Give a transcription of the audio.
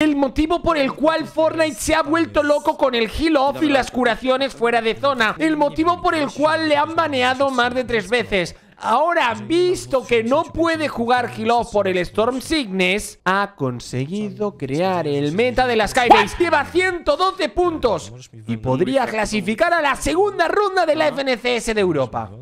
El motivo por el cual Fortnite se ha vuelto loco con el heal off y las curaciones fuera de zona. El motivo por el cual le han baneado más de tres veces. Ahora, visto que no puede jugar heal off por el Storm Sickness, ha conseguido crear el meta de la Skybase. Lleva 112 puntos y podría clasificar a la segunda ronda de la FNCS de Europa.